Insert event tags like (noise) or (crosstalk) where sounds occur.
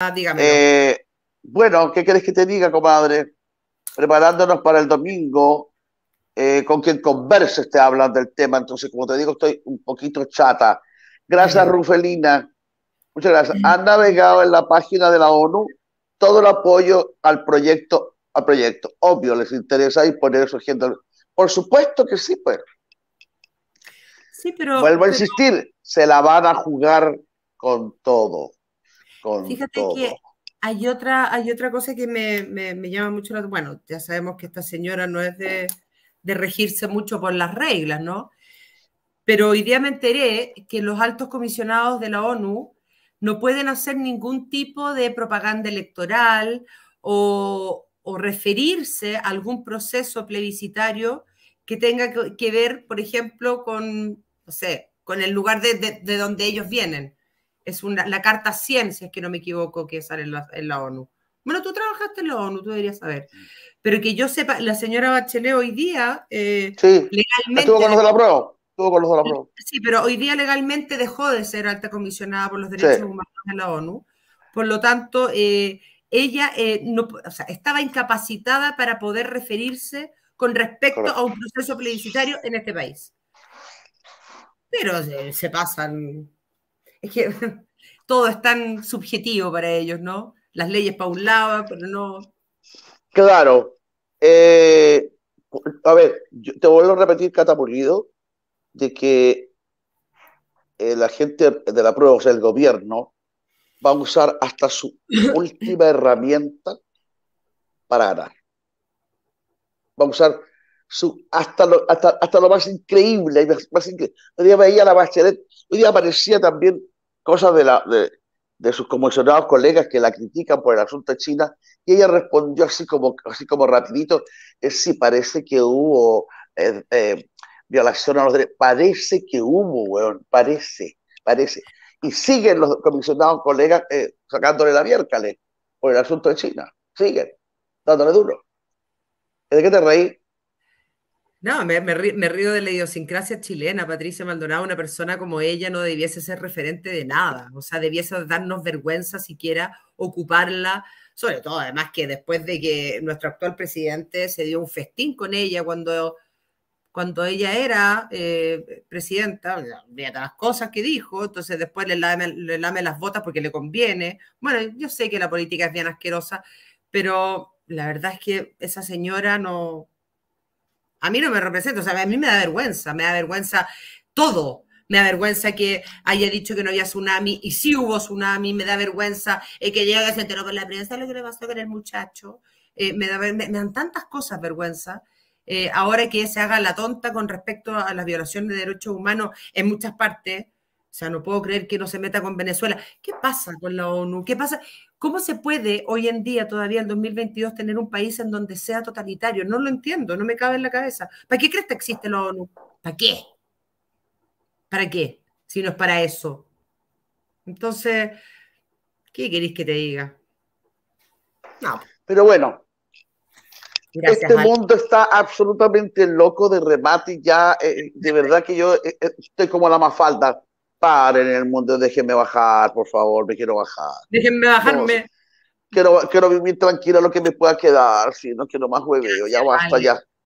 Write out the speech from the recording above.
Ah, eh, bueno, ¿qué querés que te diga, comadre? Preparándonos para el domingo, eh, con quien converses te hablan del tema, entonces, como te digo, estoy un poquito chata. Gracias, Rufelina. Muchas gracias. Han navegado en la página de la ONU todo el apoyo al proyecto, al proyecto. Obvio, les interesa y poner su gente. Por supuesto que sí, pues. Sí, pero. Vuelvo a insistir, se la van a jugar con todo. Fíjate que hay otra, hay otra cosa que me, llama mucho la atención. Bueno, ya sabemos que esta señora no es de, regirse mucho por las reglas, ¿no? Pero hoy día me enteré que los altos comisionados de la ONU no pueden hacer ningún tipo de propaganda electoral o, referirse a algún proceso plebiscitario que tenga que, ver, por ejemplo, con, con el lugar de donde ellos vienen. Es una, la carta ciencia es que no me equivoco, que sale en la, ONU. Bueno, tú trabajaste en la ONU, tú deberías saber. Pero que yo sepa, la señora Bachelet hoy día sí, legalmente... Estuvo con los de la prueba. Sí, pero hoy día legalmente dejó de ser alta comisionada por los derechos humanos en la ONU. Por lo tanto, eh, ella eh, estaba incapacitada para poder referirse con respecto a un proceso plebiscitario en este país. Pero eh, se pasan es que (laughs) todo es tan subjetivo para ellos, ¿no? Las leyes para un lado, pero no. Claro. Eh, a ver, te vuelvo a repetir, Catapulido, de que eh, la gente de la prueba, o sea, el gobierno, va a usar hasta su (laughs) última herramienta para ganar. Va a usar hasta, lo, hasta, lo más increíble. más Hoy día veía la Bachelet, hoy día aparecía también cosas de, la, de, de, sus comisionados colegas que la critican por el asunto de China, y ella respondió así como, así como rapidito, es sí, parece que hubo eh, eh, violación a los derechos, parece que hubo, weón, parece, parece. Y siguen los comisionados colegas eh, sacándole la miércale por el asunto de China, siguen, dándole duro. ¿De qué te reí? No, me, río, de la idiosincrasia chilena. Patricia Maldonado, una persona como ella no debiese ser referente de nada. O sea, debiese darnos vergüenza siquiera ocuparla. Sobre todo, además, que después de que nuestro actual presidente se dio un festín con ella cuando, cuando ella era eh, presidenta, todas las cosas que dijo, entonces después le le lame las botas porque le conviene. Bueno, yo sé que la política es bien asquerosa, pero la verdad es que esa señora no, a mí no me represento. o sea, a mí me da vergüenza, me da vergüenza todo. Me da vergüenza que haya dicho que no había tsunami y sí hubo tsunami, me da vergüenza eh, que a se enteró por la prensa lo que le pasó con el muchacho. Eh, me, dan tantas cosas vergüenza. Eh, ahora que se haga la tonta con respecto a las violaciones de derechos humanos en muchas partes, o sea, no puedo creer que no se meta con Venezuela. ¿Qué pasa con la ONU? ¿Qué pasa? ¿Cómo se puede hoy en día, todavía en 2022, tener un país en donde sea totalitario? No lo entiendo, no me cabe en la cabeza. ¿Para qué crees que existe la ONU? ¿Para qué? ¿Para qué? Si no es para eso. Entonces, ¿qué queréis que te diga? No. Pero bueno, este mundo está absolutamente loco de remate y ya, eh, de verdad que yo eh, eh, estoy como la mafalda paren en el mundo, déjenme bajar, por favor, me quiero bajar. Déjenme bajarme. quiero, quiero vivir tranquila lo que me pueda quedar, si no quiero más hueveo, ya basta, ya,